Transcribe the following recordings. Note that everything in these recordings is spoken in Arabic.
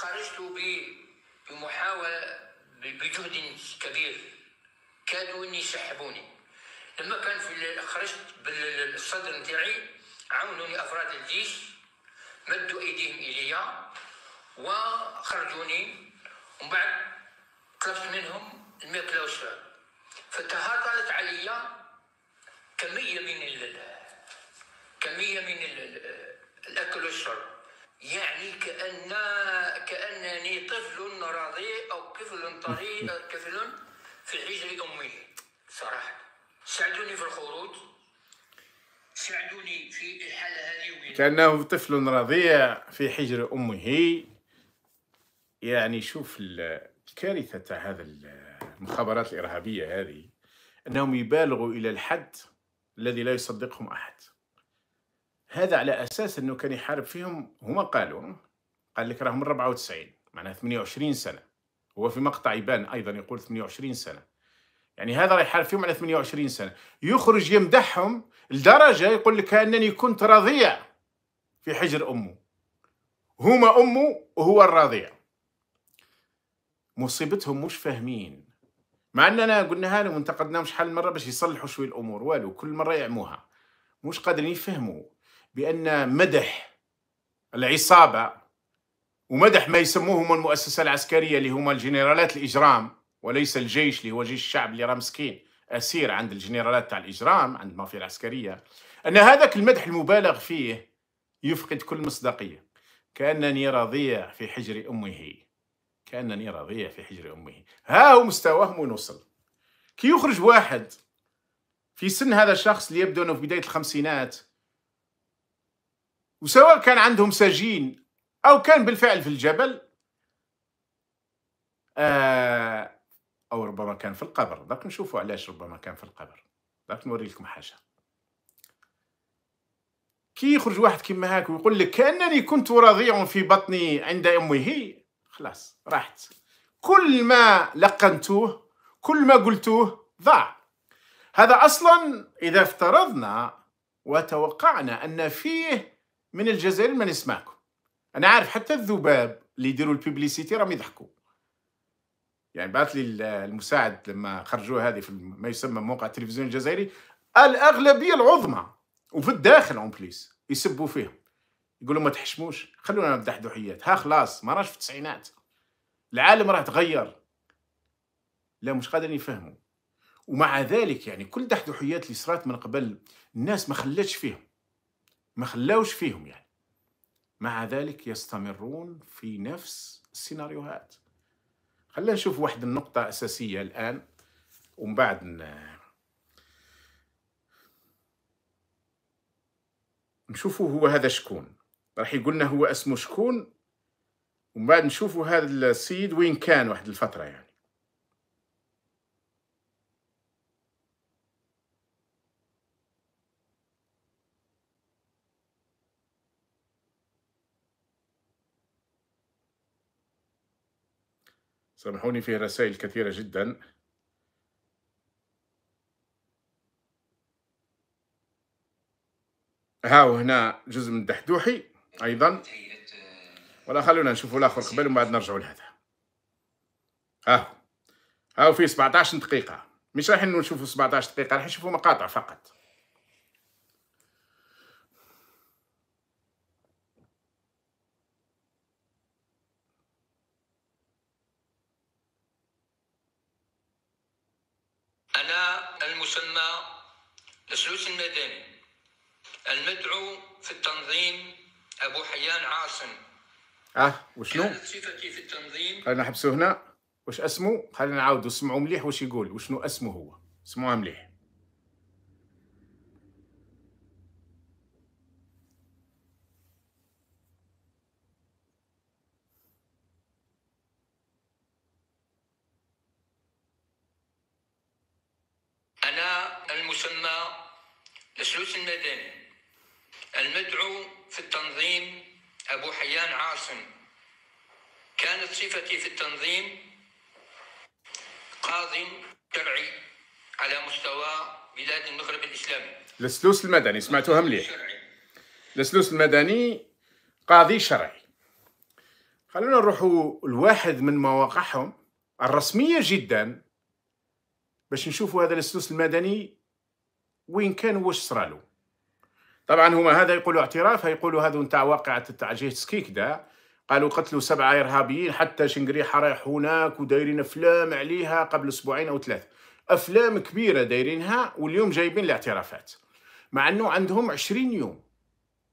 خرجت بمحاولة بجهد كبير كادوا اني يسحبوني لما كان في خرجت بالصدر نتاعي عاونوني افراد الجيش مدوا ايديهم الي وخرجوني ومن بعد طلبت منهم الماكله والشراب فتهاطلت علي كميه من كميه من الاكل والشرب يعني كأن كأنني طفل رضيع أو طفل طري طفل في حجر أمه صراحة ساعدوني في الخروج ساعدوني في الحالة هذه كأنه طفل رضيع في حجر أمه يعني شوف الكارثة تاع هذا المخابرات الإرهابية هذه أنهم يبالغوا إلى الحد الذي لا يصدقهم أحد هذا على اساس انه كان يحارب فيهم هما قالوا قال لك راهم 94 معناها 28 سنه هو في مقطع يبان ايضا يقول 28 سنه يعني هذا راه يحارب فيهم على 28 سنه يخرج يمدحهم لدرجه يقول لك انني كنت رضيع في حجر امه هما امه وهو الرضيع مصيبتهم مش فاهمين مع اننا قلناها لهم وانتقدناهم شحال من مره باش يصلحوا شويه الامور والو كل مره يعموها مش قادرين يفهموا بأن مدح العصابة ومدح ما يسموهم المؤسسة العسكرية اللي هما الجنرالات الإجرام وليس الجيش اللي هو جيش الشعب اللي راه مسكين أسير عند الجنرالات تاع الإجرام عند المافيا العسكرية أن هذاك المدح المبالغ فيه يفقد كل مصداقية كأنني رضيع في حجر أمه كأنني رضيع في حجر أمه ها هو مستواهم وين وصل كي يخرج واحد في سن هذا الشخص اللي يبدو أنه في بداية الخمسينات وسواء كان عندهم سجين أو كان بالفعل في الجبل آه، أو ربما كان في القبر درك نشوفوا علاش ربما كان في القبر درك نوري لكم حاجة كي يخرج واحد كيما هاك ويقول لك كأنني كنت رضيع في بطني عند أمه خلاص راحت كل ما لقنتوه كل ما قلتوه ضاع هذا أصلا إذا افترضنا وتوقعنا أن فيه من الجزائر ما نسمعكم انا عارف حتى الذباب اللي يديروا الببليسيتي راهم يضحكوا يعني بعث لي المساعد لما خرجوا هذه في ما يسمى موقع التلفزيون الجزائري الاغلبيه العظمى وفي الداخل اون بليس يسبوا فيهم يقولوا ما تحشموش خلونا بدحدوحيات ها خلاص ما راش في التسعينات العالم راه تغير لا مش قادرين يفهموا ومع ذلك يعني كل دحدوحيات اللي صرات من قبل الناس ما خلتش فيهم ما خلاوش فيهم يعني مع ذلك يستمرون في نفس السيناريوهات خلينا نشوف واحد النقطة أساسية الآن ومن بعد نشوفوا هو هذا شكون راح يقولنا هو اسمه شكون ومن بعد نشوفوا هذا السيد وين كان واحد الفترة يعني سامحوني فيه رسائل كثيرة جدا ها هنا جزء من الدحدوحي أيضا ولا خلونا نشوفوا الآخر قبل ومن بعد نرجعوا لهذا ها هاو في 17 دقيقة مش راح نشوفوا 17 دقيقة راح نشوفوا مقاطع فقط أنا المسمى لسلوس المدني المدعو في التنظيم أبو حيان عاصم أه وشنو؟ صفتي في التنظيم خلينا نحبسوا هنا واش اسمه؟ خلينا نعاودوا اسمعوا مليح واش يقول وشنو اسمه هو؟ اسمعوها مليح على المسمى السلوس المدني المدعو في التنظيم أبو حيان عاصم كانت صفتي في التنظيم قاضي شرعي على مستوى بلاد المغرب الإسلامي السلوس المدني سمعتوها مليح السلوس المدني قاضي شرعي خلونا نروحوا لواحد من مواقعهم الرسمية جدا باش نشوفوا هذا السلوس المدني وين كان واش صرالو طبعا هما هذا يقولوا اعتراف هيقولوا هذا نتاع واقعة تاع سكيك دا قالوا قتلوا سبعة إرهابيين حتى شنقريحة رايح هناك ودايرين أفلام عليها قبل أسبوعين أو ثلاثة أفلام كبيرة دايرينها واليوم جايبين الاعترافات مع أنه عندهم عشرين يوم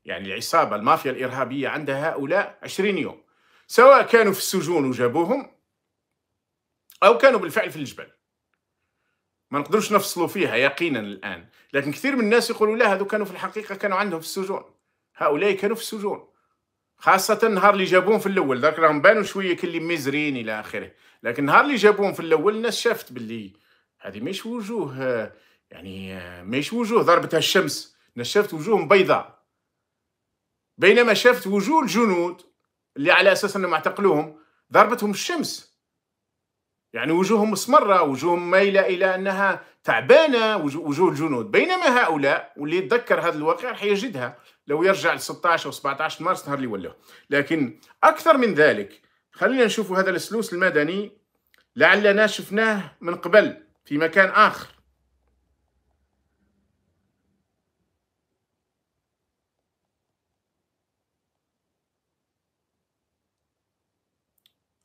يعني العصابة المافيا الإرهابية عندها هؤلاء عشرين يوم سواء كانوا في السجون وجابوهم أو كانوا بالفعل في الجبل ما نقدروش نفصلوا فيها يقينا الان لكن كثير من الناس يقولوا لا هذو كانوا في الحقيقه كانوا عندهم في السجون هؤلاء كانوا في السجون خاصة النهار اللي جابوهم في الأول ذاك راهم بانوا شوية كلي ميزرين إلى آخره لكن النهار اللي جابوهم في الأول الناس شافت باللي هذه ماهيش وجوه يعني ماهيش وجوه ضربتها الشمس الناس شافت وجوههم بيضاء بينما شافت وجوه الجنود اللي على أساس أنهم اعتقلوهم ضربتهم الشمس يعني وجوههم مسمرة وجوههم مايلة إلى أنها تعبانة وجوه الجنود بينما هؤلاء واللي يتذكر هذا الواقع راح يجدها لو يرجع ل 16 أو 17 مارس نهار اللي ولوه لكن أكثر من ذلك خلينا نشوفوا هذا السلوس المدني لعلنا شفناه من قبل في مكان آخر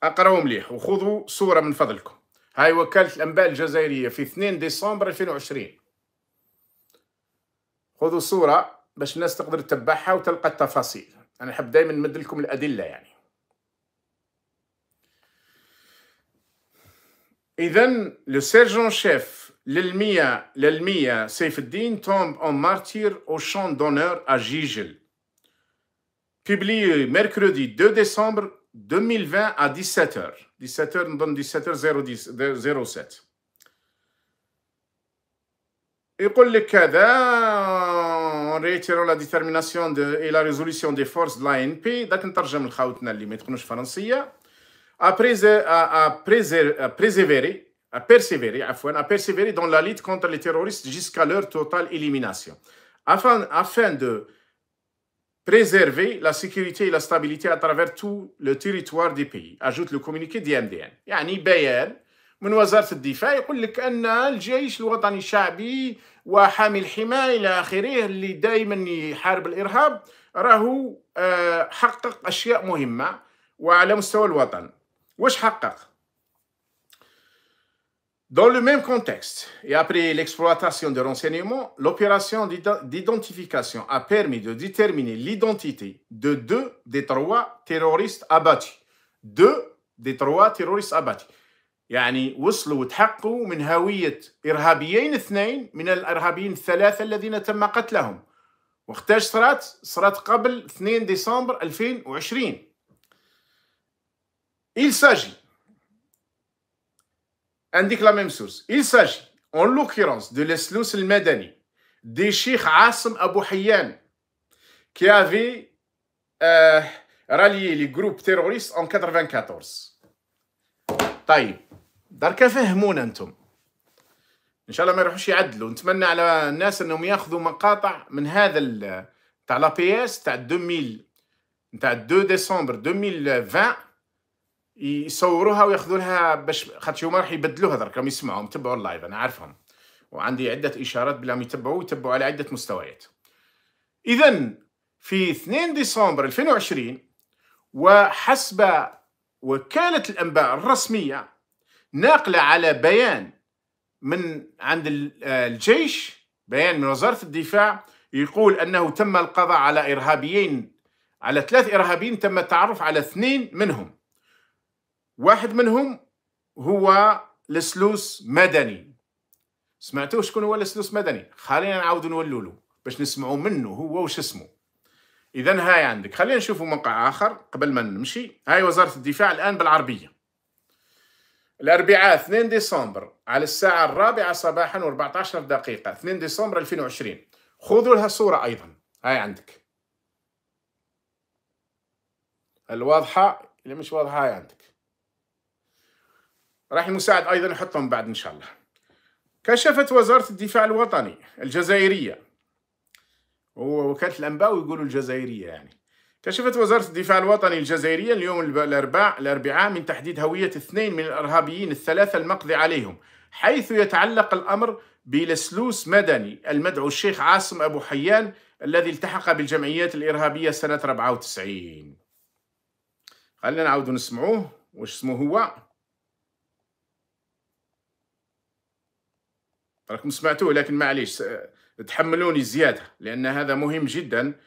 اقراو مليح وخذوا صوره من فضلكم هاي وكاله الانباء الجزائريه في 2 ديسمبر 2020 خذوا صوره باش الناس تقدر تتبعها وتلقى التفاصيل انا نحب دائما نمد لكم الادله يعني اذا لو سيرجون شيف للمية للمية سيف الدين تومب اون مارتير او شون دونور ا جيجل publié mercredi 2 décembre 2020 à 17h. 17h nous donne 17h 07 Il dit que en réitérant la détermination et la résolution des forces de l'ANP, le à persévérer, à persévérer dans la lutte contre les terroristes jusqu'à leur totale élimination, afin, afin de préserver la sécurité et la stabilité à travers tout le territoire du pays ajoute لو كومونيكي دي ام دي ان يعني بيان من وزاره الدفاع يقول لك ان الجيش الوطني الشعبي وحامي الحمايه الى اخره اللي دائما يحارب الارهاب راهو آه، حقق اشياء مهمه وعلى مستوى الوطن واش حقق Dans le même contexte, et après l'exploitation de renseignements, l'opération d'identification a permis de déterminer l'identité de deux des trois terroristes abattus. Deux des trois terroristes abattus. يعني وصلوا وتحققوا من هوية إرهابيين اثنين من الإرهابيين الثلاثة الذين تم قتلهم وقتاش صرات صرات قبل 2 ديسمبر 2020 Il s'agit عندك لا ميم سورس il s'agit en l'occurrence de l'Eslous المدني des Cheikh Asim Abou Hayyan qui avait euh, rallié les groupes terroristes en 94 طيب دركا فهمونا انتم ان شاء الله ما يروحوش يعدلوا نتمنى على الناس انهم ياخذوا مقاطع من هذا تاع لا بي اس تاع 2000 تاع 2 ديسمبر 2020 يصوروها وياخذونها باش خاطر هما راح يبدلوها درك راهم يسمعوهم يتبعوا اللايف انا عارفهم وعندي عده اشارات بلاهم يتبعوا ويتبعوا على عده مستويات اذا في 2 ديسمبر 2020 وحسب وكاله الانباء الرسميه ناقله على بيان من عند الجيش بيان من وزاره الدفاع يقول انه تم القضاء على ارهابيين على ثلاث ارهابيين تم التعرف على اثنين منهم واحد منهم هو لسلوس مدني سمعتوه شكون هو لسلوس مدني خلينا نعاودو نولولو باش نسمعوا منه هو وش اسمه اذا هاي عندك خلينا نشوفوا موقع اخر قبل ما نمشي هاي وزاره الدفاع الان بالعربيه الاربعاء 2 ديسمبر على الساعه الرابعه صباحا و14 دقيقه 2 ديسمبر 2020 خذوا لها صوره ايضا هاي عندك الواضحه اللي مش واضحه هاي عندك راح المساعد أيضا يحطهم بعد إن شاء الله كشفت وزارة الدفاع الوطني الجزائرية وكالة الأنباء ويقولوا الجزائرية يعني كشفت وزارة الدفاع الوطني الجزائرية اليوم الأربعاء الأربعاء من تحديد هوية اثنين من الإرهابيين الثلاثة المقضي عليهم حيث يتعلق الأمر بلسلوس مدني المدعو الشيخ عاصم أبو حيان الذي التحق بالجمعيات الإرهابية سنة 94 خلينا نعود نسمعوه وش اسمه هو راكم سمعتوه لكن معليش تحملوني زياده لان هذا مهم جدا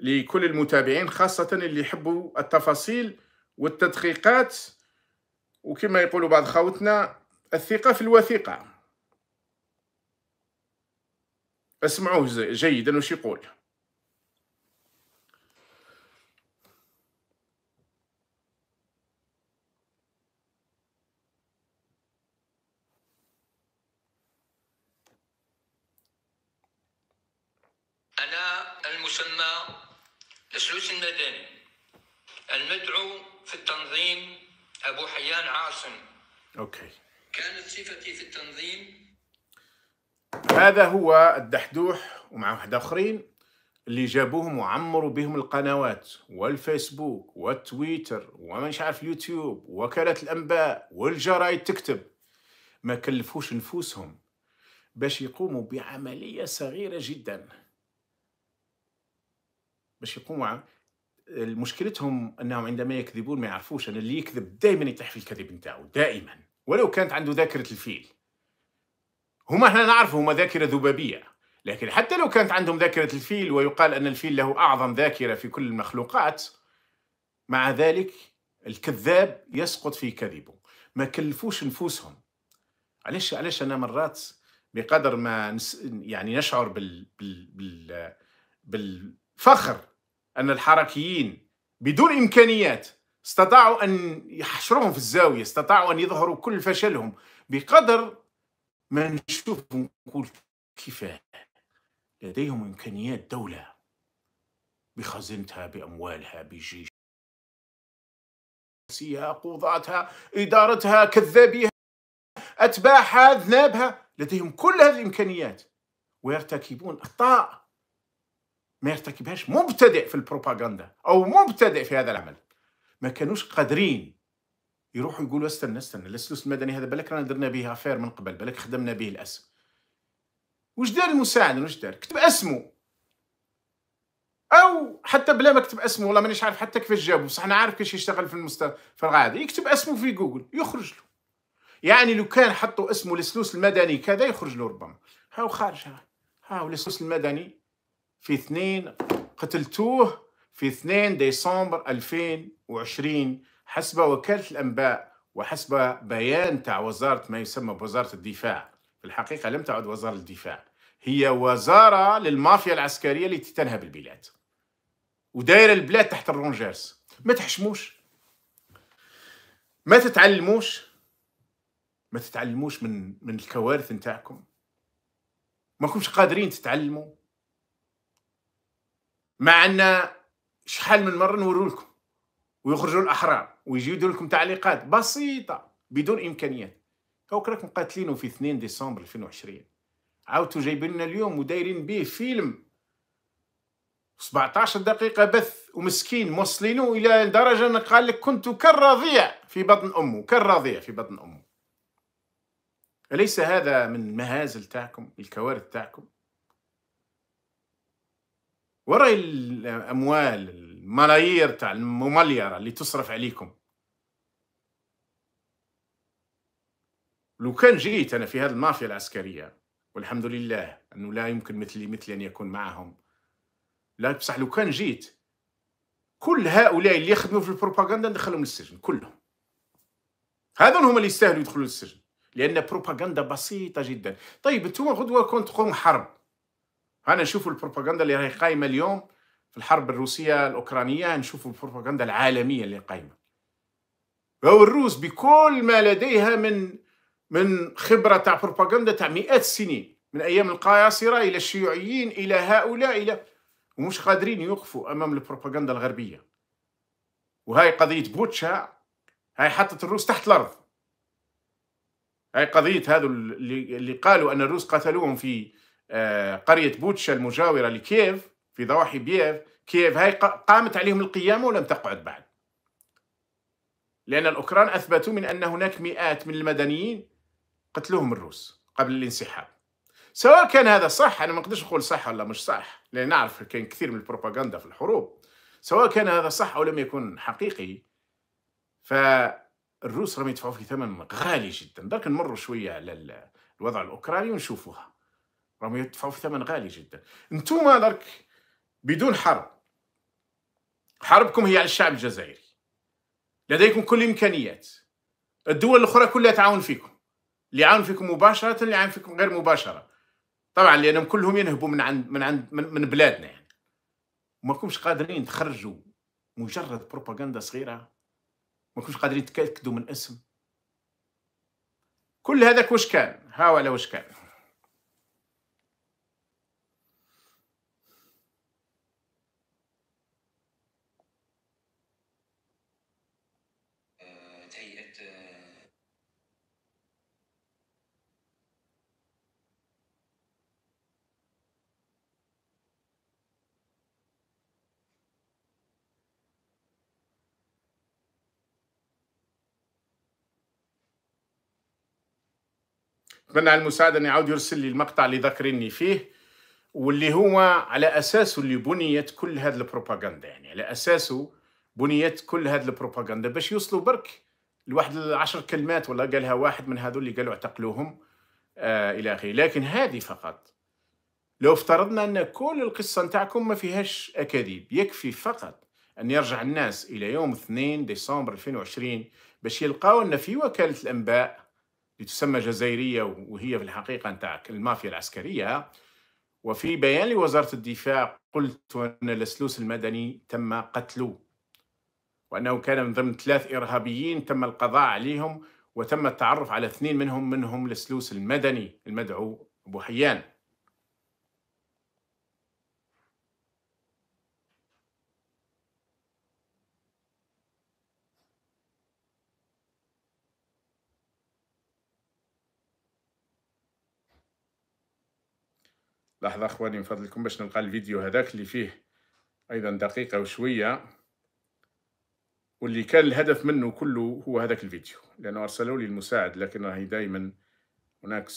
لكل المتابعين خاصه اللي يحبوا التفاصيل والتدقيقات وكما يقولوا بعض خوتنا الثقه في الوثيقه اسمعوه جيدا وش يقول يسمى السلوس المدني المدعو في التنظيم أبو حيان عاصم أوكي كانت صفتي في التنظيم هذا هو الدحدوح ومع واحد آخرين اللي جابوهم وعمروا بهم القنوات والفيسبوك والتويتر ومن عارف اليوتيوب وكالة الأنباء والجرايد تكتب ما كلفوش نفوسهم باش يقوموا بعملية صغيرة جداً باش يقوموا مشكلتهم انهم عندما يكذبون ما يعرفوش ان اللي يكذب دائما يطيح في الكذب نتاعو دائما ولو كانت عنده ذاكره الفيل هما احنا نعرفوا هما ذاكره ذبابيه لكن حتى لو كانت عندهم ذاكره الفيل ويقال ان الفيل له اعظم ذاكره في كل المخلوقات مع ذلك الكذاب يسقط في كذبه ما كلفوش نفوسهم علاش علاش انا مرات بقدر ما نس... يعني نشعر بال... بال... بال... بال... فخر أن الحركيين بدون إمكانيات استطاعوا أن يحشرهم في الزاوية استطاعوا أن يظهروا كل فشلهم بقدر ما نشوف نقول كيف لديهم إمكانيات دولة بخزنتها بأموالها بجيش قوضاتها قضاتها إدارتها كذابيها أتباعها ذنابها لديهم كل هذه الإمكانيات ويرتكبون أخطاء ما يرتكبهاش مبتدئ في البروباغندا او مبتدئ في هذا العمل ما كانوش قادرين يروحوا يقولوا استنى استنى السلوس المدني هذا بالك رانا درنا به افير من قبل بالك خدمنا به الاسم واش دار المساعد واش دار كتب اسمه او حتى بلا ما كتب اسمه والله مانيش عارف حتى كيفاش جابو بصح انا عارف كيفاش يشتغل في المست في الغادي يكتب اسمه في جوجل يخرج له يعني لو كان حطوا اسمه السلوس المدني كذا يخرج له ربما هاو خارج هاو السلوس المدني في 2 قتلتوه في 2 ديسمبر 2020 حسب وكالة الأنباء وحسب بيان تاع وزارة ما يسمى بوزارة الدفاع في الحقيقة لم تعد وزارة الدفاع هي وزارة للمافيا العسكرية التي تنهب البلاد ودايرة البلاد تحت الرونجرز ما تحشموش ما تتعلموش ما تتعلموش من من الكوارث نتاعكم ما كنتش قادرين تتعلموا مع ان شحال من مره نوريو لكم ويخرجوا الاحرار ويجيو يديروا لكم تعليقات بسيطه بدون امكانيات هاوك راكم قاتلينو في 2 ديسمبر 2020 عاودتو جايبين لنا اليوم ودايرين به فيلم 17 دقيقة بث ومسكين موصلينو إلى درجة أن قال لك كنت كالرضيع في بطن أمه كالرضيع في بطن أمه أليس هذا من مهازل تاعكم الكوارث تاعكم وراي الاموال الملايير تاع الممليره اللي تصرف عليكم لو كان جيت انا في هذه المافيا العسكريه والحمد لله انه لا يمكن مثلي مثلي ان يكون معهم لا بصح لو كان جيت كل هؤلاء اللي يخدموا في البروباغندا ندخلهم للسجن كلهم هذول هما اللي يستاهلوا يدخلوا للسجن لان بروباغندا بسيطه جدا طيب انتم غدوه كنت تقوم حرب هنا نشوفوا البروباغندا اللي راهي قايمه اليوم في الحرب الروسيه الاوكرانيه نشوفوا البروباغندا العالميه اللي قايمه الروس بكل ما لديها من من خبره تاع بروباغندا تاع مئات السنين من ايام القياصره الى الشيوعيين الى هؤلاء الى ومش قادرين يوقفوا امام البروباغندا الغربيه وهاي قضيه بوتشا هاي حطت الروس تحت الارض هاي قضيه هذو اللي قالوا ان الروس قتلوهم في آه، قرية بوتشا المجاورة لكييف في ضواحي بييف كييف هاي قامت عليهم القيامة ولم تقعد بعد لأن الأوكران أثبتوا من أن هناك مئات من المدنيين قتلوهم الروس قبل الانسحاب سواء كان هذا صح أنا ما نقدرش نقول صح ولا مش صح لأن نعرف كان كثير من البروباغندا في الحروب سواء كان هذا صح أو لم يكن حقيقي فالروس راهم يدفعوا في ثمن غالي جدا درك نمروا شوية على الوضع الأوكراني ونشوفوها راهم يدفعوا في ثمن غالي جدا انتوما درك بدون حرب حربكم هي على الشعب الجزائري لديكم كل الامكانيات الدول الاخرى كلها تعاون فيكم اللي يعاون فيكم مباشره اللي يعاون فيكم غير مباشره طبعا لانهم كلهم ينهبوا من عند من عند من, بلادنا يعني وما كنتمش قادرين تخرجوا مجرد بروباغندا صغيره ما كنتمش قادرين تكدوا من اسم كل هذاك واش كان ها ولا واش كان اتمنى على المساعده ان يعاود يرسل لي المقطع اللي ذاكرني فيه واللي هو على اساسه اللي بنيت كل هذه البروباغندا يعني على اساسه بنيت كل هذه البروباغندا باش يوصلوا برك لواحد العشر كلمات ولا قالها واحد من هذول اللي قالوا اعتقلوهم آه الى اخره لكن هذه فقط لو افترضنا ان كل القصه نتاعكم ما فيهاش اكاذيب يكفي فقط ان يرجع الناس الى يوم 2 ديسمبر 2020 باش يلقاو ان في وكاله الانباء تسمى جزائريه وهي في الحقيقه نتاع المافيا العسكريه وفي بيان لوزاره الدفاع قلت ان الاسلوس المدني تم قتله وانه كان من ضمن ثلاث ارهابيين تم القضاء عليهم وتم التعرف على اثنين منهم منهم الاسلوس المدني المدعو ابو حيان لحظة اخواني من فضلكم باش نلقى الفيديو هذاك اللي فيه ايضا دقيقة وشوية واللي كان الهدف منه كله هو هذاك الفيديو لانه ارسلوا لي المساعد لكن راهي دائما هناك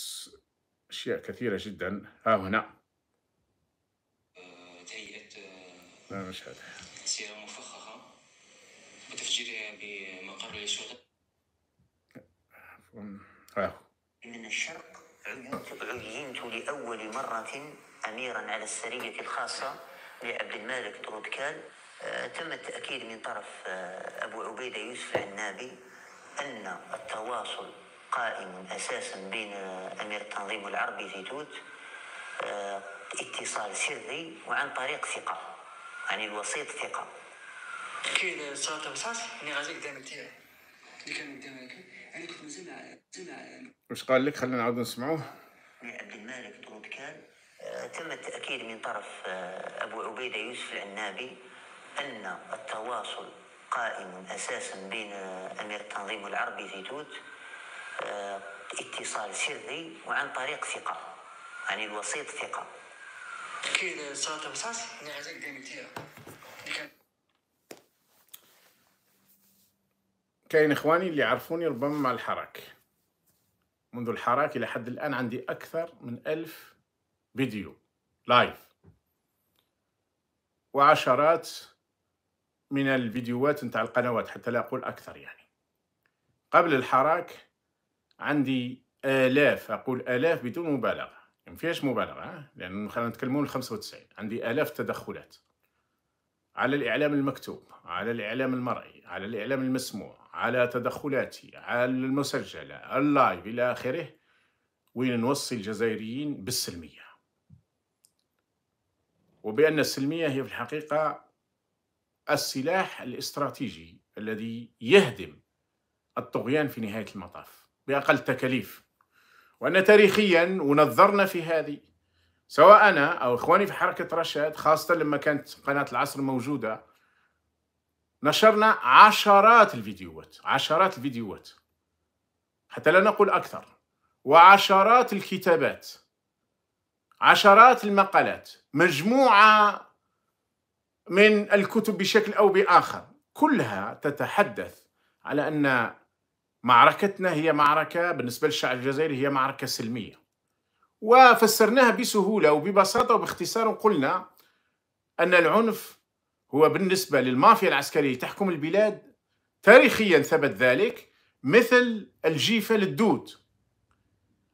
اشياء كثيرة جدا ها هنا لا مش هذا سيارة مفخخة وتفجيرها بمقر الشرطة من الشرق عينت عينت لأول مرة أميرا على السرية الخاصة لعبد الملك طرودكال آه، تم التأكيد من طرف آه، أبو عبيدة يوسف النابي أن التواصل قائم أساسا بين آه، أمير التنظيم العربي زيتوت اتصال سري وعن طريق ثقة يعني الوسيط ثقة كي صلاة الرصاص اللي غادي قدام تاعي اللي كان قدامك يعني. وش قال لك خلينا نعود نسمعوه عبد المالك كان آه، تم التأكيد من طرف آه، أبو عبيدة يوسف العنابي أن التواصل قائم أساسا بين آه، أمير التنظيم العربي زيتوت اتصال سري وعن طريق ثقة يعني الوسيط ثقة أكيد صلاة رصاص نعزك ديمتيرا كاين اخواني اللي يعرفوني ربما مع الحراك منذ الحراك الى حد الان عندي اكثر من ألف فيديو لايف وعشرات من الفيديوهات نتاع القنوات حتى لا اقول اكثر يعني قبل الحراك عندي الاف اقول الاف بدون مبالغه يعني ما فيهاش مبالغه لان خلينا نتكلمون 95 عندي الاف تدخلات على الاعلام المكتوب على الاعلام المرئي على الاعلام المسموع على تدخلاتي على المسجلة اللايف إلى آخره وين نوصي الجزائريين بالسلمية وبأن السلمية هي في الحقيقة السلاح الاستراتيجي الذي يهدم الطغيان في نهاية المطاف بأقل تكاليف وأن تاريخيا ونظرنا في هذه سواء أنا أو إخواني في حركة رشاد خاصة لما كانت قناة العصر موجودة نشرنا عشرات الفيديوهات عشرات الفيديوهات حتى لا نقول أكثر وعشرات الكتابات عشرات المقالات مجموعة من الكتب بشكل أو بآخر كلها تتحدث على أن معركتنا هي معركة بالنسبة للشعب الجزائري هي معركة سلمية وفسرناها بسهولة وببساطة وباختصار وقلنا أن العنف هو بالنسبة للمافيا العسكرية تحكم البلاد تاريخيا ثبت ذلك مثل الجيفة للدود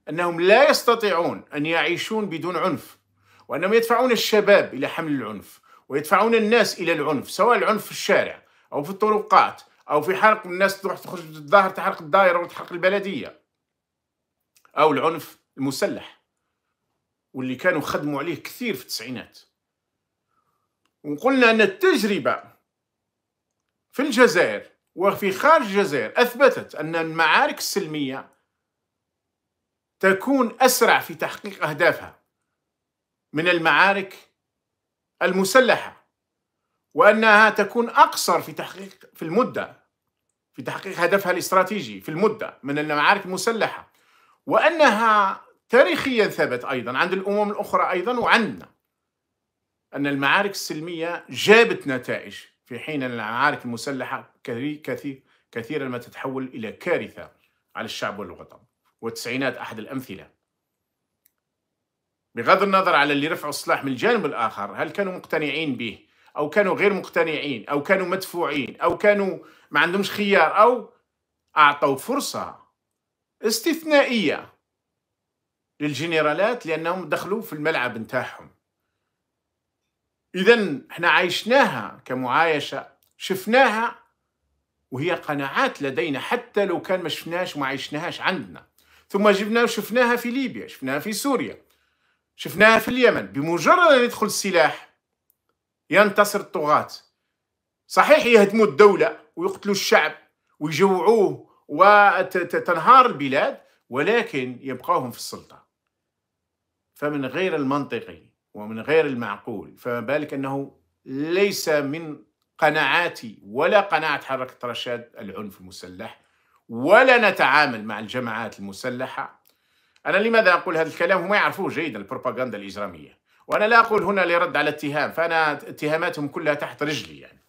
أنهم لا يستطيعون أن يعيشون بدون عنف وأنهم يدفعون الشباب إلى حمل العنف ويدفعون الناس إلى العنف سواء العنف في الشارع أو في الطرقات أو في حرق الناس تروح تخرج الظاهر تحرق الدائرة وتحرق البلدية أو العنف المسلح واللي كانوا خدموا عليه كثير في التسعينات وقلنا أن التجربة في الجزائر وفي خارج الجزائر أثبتت أن المعارك السلمية تكون أسرع في تحقيق أهدافها من المعارك المسلحة وأنها تكون أقصر في تحقيق في المدة في تحقيق هدفها الاستراتيجي في المدة من المعارك المسلحة وأنها تاريخيا ثبت أيضا عند الأمم الأخرى أيضا وعندنا أن المعارك السلمية جابت نتائج في حين أن المعارك المسلحة كثير كثيرا ما تتحول إلى كارثة على الشعب والوطن والتسعينات أحد الأمثلة بغض النظر على اللي رفعوا السلاح من الجانب الآخر هل كانوا مقتنعين به أو كانوا غير مقتنعين أو كانوا مدفوعين أو كانوا ما عندهمش خيار أو أعطوا فرصة استثنائية للجنرالات لأنهم دخلوا في الملعب نتاعهم إذا احنا عايشناها كمعايشة شفناها وهي قناعات لدينا حتى لو كان ما شفناش وما عشناهاش عندنا ثم جبنا وشفناها في ليبيا شفناها في سوريا شفناها في اليمن بمجرد أن يدخل السلاح ينتصر الطغاة صحيح يهدموا الدولة ويقتلوا الشعب ويجوعوه وتنهار البلاد ولكن يبقاهم في السلطة فمن غير المنطقي ومن غير المعقول فما بالك أنه ليس من قناعاتي ولا قناعة حركة رشاد العنف المسلح ولا نتعامل مع الجماعات المسلحة أنا لماذا أقول هذا الكلام هم يعرفوه جيدا البروباغندا الإجرامية وأنا لا أقول هنا لرد على اتهام فأنا اتهاماتهم كلها تحت رجلي يعني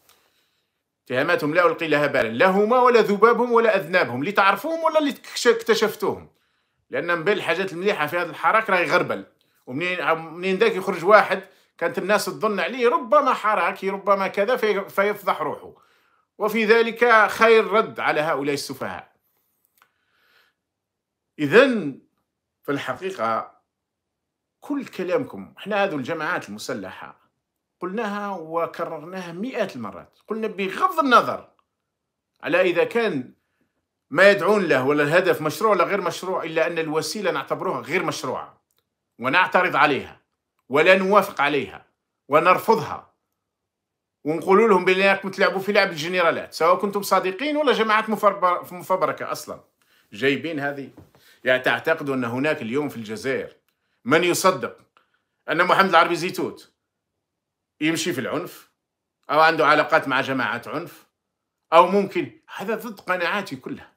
اتهاماتهم لا ألقي لها بالا لا هما ولا ذبابهم ولا أذنابهم لتعرفوهم ولا اللي اكتشفتوهم لأن من بين الحاجات المليحة في هذا الحراك راهي غربل ومنين منين ذاك يخرج واحد كانت الناس تظن عليه ربما حراكي ربما كذا في فيفضح روحه وفي ذلك خير رد على هؤلاء السفهاء إذا في الحقيقة كل كلامكم احنا هذو الجماعات المسلحة قلناها وكررناها مئات المرات قلنا بغض النظر على إذا كان ما يدعون له ولا الهدف مشروع ولا غير مشروع إلا أن الوسيلة نعتبروها غير مشروعة ونعترض عليها ولا نوافق عليها ونرفضها ونقول لهم بلي راكم تلعبوا في لعب الجنرالات سواء كنتم صادقين ولا جماعات مفبركه اصلا جايبين هذه يعني تعتقد ان هناك اليوم في الجزائر من يصدق ان محمد العربي زيتوت يمشي في العنف او عنده علاقات مع جماعات عنف او ممكن هذا ضد قناعاتي كلها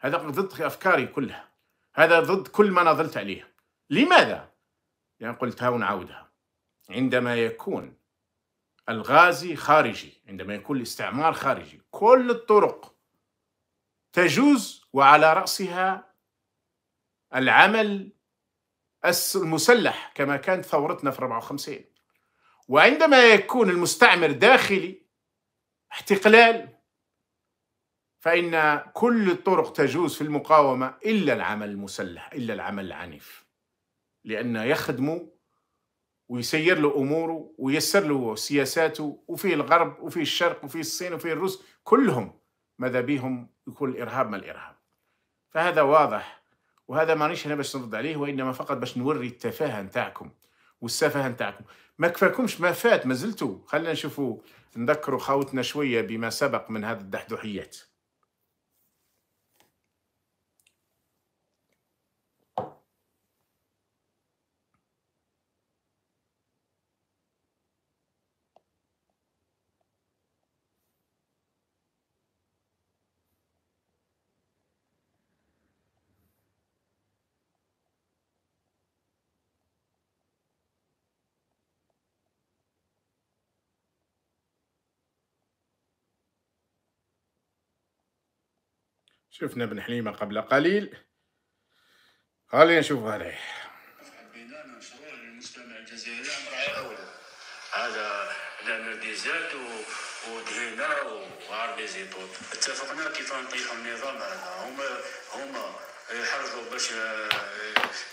هذا ضد افكاري كلها هذا ضد كل ما نظلت عليه لماذا يعني قلتها ونعودها عندما يكون الغازي خارجي عندما يكون الاستعمار خارجي كل الطرق تجوز وعلى رأسها العمل المسلح كما كانت ثورتنا في 54 وعندما يكون المستعمر داخلي احتقلال فإن كل الطرق تجوز في المقاومة إلا العمل المسلح إلا العمل العنيف لأنه يخدمه ويسير له أموره ويسر له سياساته وفي الغرب وفي الشرق وفي الصين وفي الروس كلهم ماذا بيهم يكون الإرهاب ما الإرهاب فهذا واضح وهذا ما نيش هنا باش نرد عليه وإنما فقط باش نوري التفاهة نتاعكم والسفاهة نتاعكم ما كفاكمش ما فات ما زلتوا خلينا نشوفوا نذكروا خاوتنا شوية بما سبق من هذه الدحدوحيات شفنا بن حليمة قبل قليل خلينا نشوف عليه بدانا الجزائري امر هذا لان ديزات ودهينا وعربي زيتون اتفقنا كيف نطيحوا النظام هذا هما هما يحافظوا باش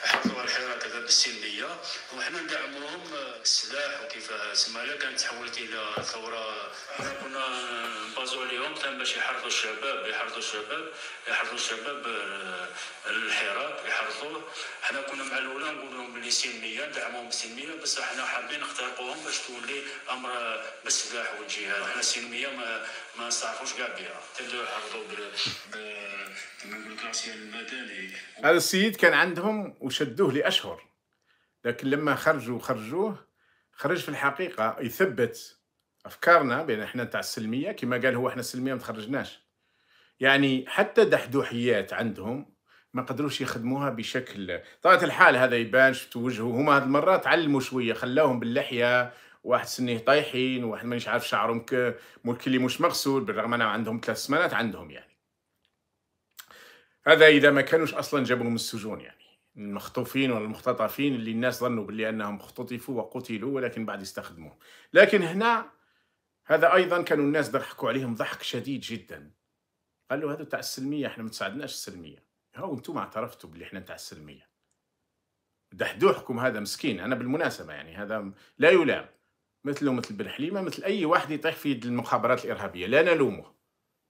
يحافظوا آه، الحراك هذا السلميه وحنا ندعموهم آه، السلاح وكيف تسمى كانت تحولت الى ثوره حنا كنا نبازو عليهم كان باش يحرضوا الشباب يحرضوا الشباب يحرضوا الشباب آه، الحراك يحرضوه حنا كنا مع الاولى نقول لهم بلي سلميه ندعموهم بالسلميه بس حنا حابين نخترقوهم باش تولي امر بالسلاح والجهاد حنا السلميه ما ما نستعرفوش كاع بها تبداو يحرضوا بال المدني المدن هذا السيد كان عندهم وشدوه لأشهر لكن لما خرجوا خرجوه خرج في الحقيقة يثبت أفكارنا بأن احنا تاع السلمية كما قال هو احنا السلمية ما تخرجناش يعني حتى دحدوحيات عندهم ما قدروش يخدموها بشكل طبعا الحال هذا يبان شفت وجهه هما هذه المرة تعلموا شوية خلاوهم باللحية واحد سنيه طايحين واحد مانيش عارف شعرهم ممكن اللي مش مغسول بالرغم انا عندهم ثلاث سمانات عندهم يعني هذا اذا ما كانوش اصلا جابوهم من السجون يعني المخطوفين والمختطفين اللي الناس ظنوا باللي انهم اختطفوا وقتلوا ولكن بعد استخدموهم لكن هنا هذا ايضا كانوا الناس ضحكوا عليهم ضحك شديد جدا قالوا هذا تاع السلميه احنا ما تساعدناش السلميه هاو انتم اعترفتوا باللي احنا تاع السلميه دحدوحكم هذا مسكين انا بالمناسبه يعني هذا لا يلام مثله مثل بن حليمه مثل اي واحد يطيح في يد المخابرات الارهابيه لا نلومه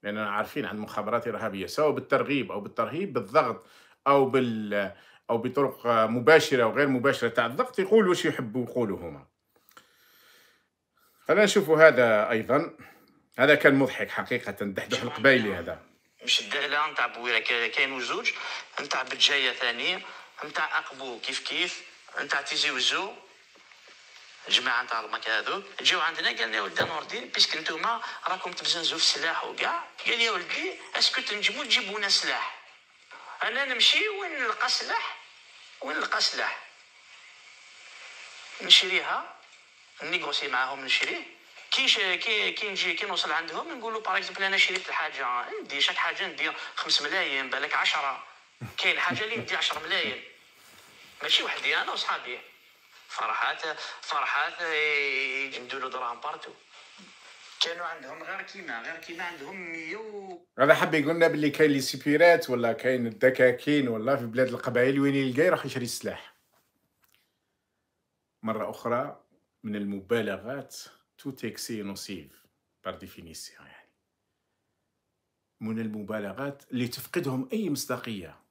لاننا عارفين عن مخابرات ارهابيه سواء بالترغيب او بالترهيب بالضغط او بال او بطرق مباشره وغير مباشره تاع الضغط يقولوا واش يحبوا يقولوا هما خلينا نشوفوا هذا ايضا هذا كان مضحك حقيقه دحدح القبايلي هذا مش الدعله نتاع بويره كاين وزوج نتاع بجايه ثانيه نتاع اقبو كيف كيف نتاع تيجي وزو الجماعه نتاع الماك هذو جاو عندنا قال لنا ولد نور الدين بيسك نتوما راكم تبزنزوا في السلاح وكاع قال يا ولدي اسكو تنجموا تجيبونا سلاح انا نمشي وين نلقى سلاح وين نلقى سلاح نشريها نيغوسي معاهم نشريه كي كي كي نجي كي نوصل عندهم نقولوا باغ اكزومبل انا شريت الحاجه ندي شاك حاجه ندي 5 ملايين بالك 10 كاين حاجه اللي ندي 10 ملايين ماشي وحدي انا وصحابي فرحات فرحات يجمدوا إيه، إيه، له دراهم بارتو كانوا عندهم غير كيما غير كيما عندهم ميو هذا حاب يقولنا باللي كاين لي سيبيرات ولا كاين الدكاكين ولا في بلاد القبائل وين يلقى يروح يشري السلاح مرة أخرى من المبالغات تو تيكسي نوسيف بار ديفينيسيون يعني من المبالغات اللي تفقدهم أي مصداقية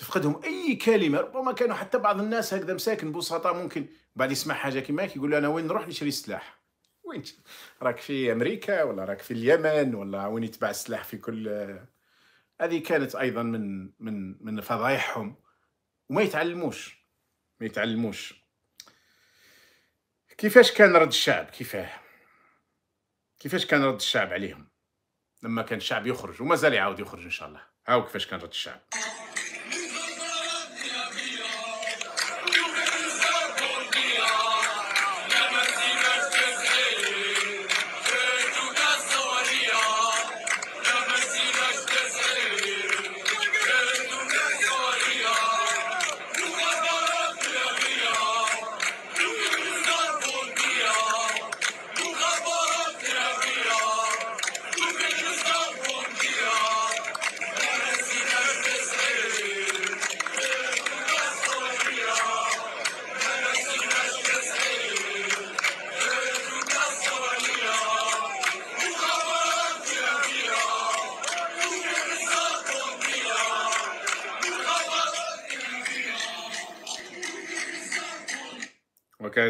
تفقدهم اي كلمه ربما كانوا حتى بعض الناس هكذا مساكن بوسطاء ممكن بعد يسمع حاجه كيما هيك يقول انا وين نروح نشري السلاح وين راك في امريكا ولا راك في اليمن ولا وين يتباع السلاح في كل آه، هذه كانت ايضا من من من فضايحهم وما يتعلموش ما يتعلموش كيفاش كان رد الشعب كيفاه كيفاش كان رد الشعب عليهم لما كان الشعب يخرج ومازال يعاود يخرج ان شاء الله هاو كيفاش كان رد الشعب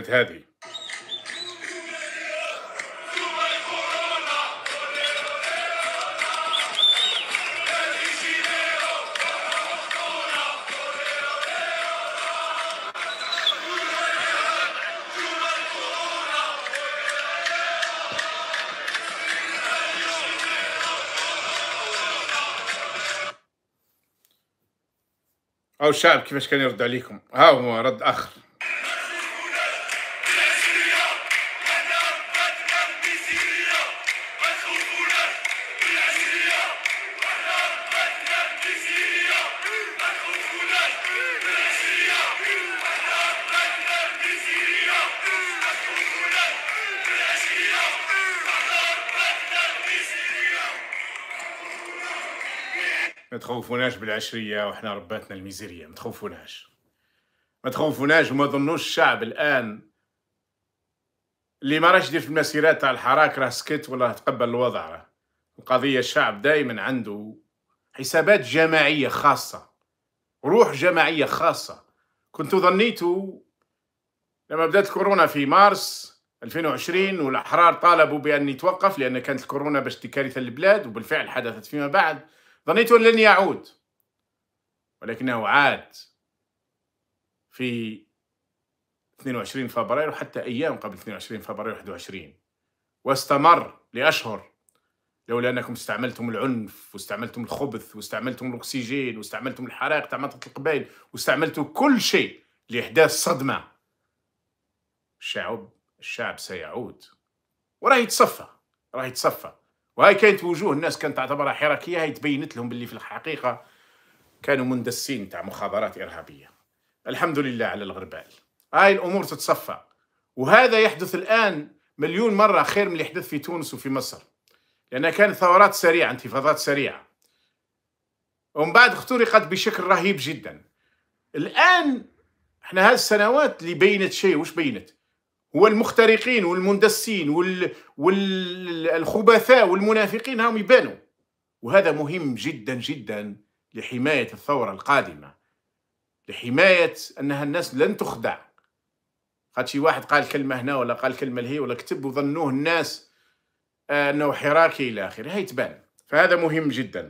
كانت هذه او الشعب كيفاش كان يرد عليكم ها هو رد اخر ما تخوفوناش بالعشريه وإحنا رباتنا الميزيريه ما تخوفوناش ما تخوفوناش وما ظنوش الشعب الان اللي ما راش يدير في المسيرات تاع الحراك راه سكت ولا تقبل الوضع راه القضيه الشعب دائما عنده حسابات جماعيه خاصه روح جماعيه خاصه كنت ظنيتو لما بدات الكورونا في مارس 2020 والاحرار طالبوا بان يتوقف لان كانت الكورونا باش كارثه للبلاد وبالفعل حدثت فيما بعد ظنيت أن لن يعود ولكنه عاد في 22 فبراير وحتى أيام قبل 22 فبراير 21 واستمر لأشهر لولا أنكم استعملتم العنف واستعملتم الخبث واستعملتم الأكسجين واستعملتم الحرائق تاع منطقة القبائل واستعملتم كل شيء لإحداث صدمة الشعب الشعب سيعود وراه يتصفى راه يتصفى وهاي كانت وجوه الناس كانت تعتبرها حركيه هاي تبينت لهم باللي في الحقيقه كانوا مندسين تاع مخابرات ارهابيه الحمد لله على الغربال هاي الامور تتصفى وهذا يحدث الان مليون مره خير من اللي يحدث في تونس وفي مصر لانها كانت ثورات سريعه انتفاضات سريعه ومن بعد اخترقت بشكل رهيب جدا الان احنا هالسنوات اللي بينت شيء وش بينت والمخترقين والمندسين والخبثاء والمنافقين هم يبانوا وهذا مهم جدا جدا لحماية الثورة القادمة لحماية أنها الناس لن تخدع قد شي واحد قال كلمة هنا ولا قال كلمة لهي ولا كتب وظنوه الناس آه، أنه حراكي إلى آخره هي تبان فهذا مهم جدا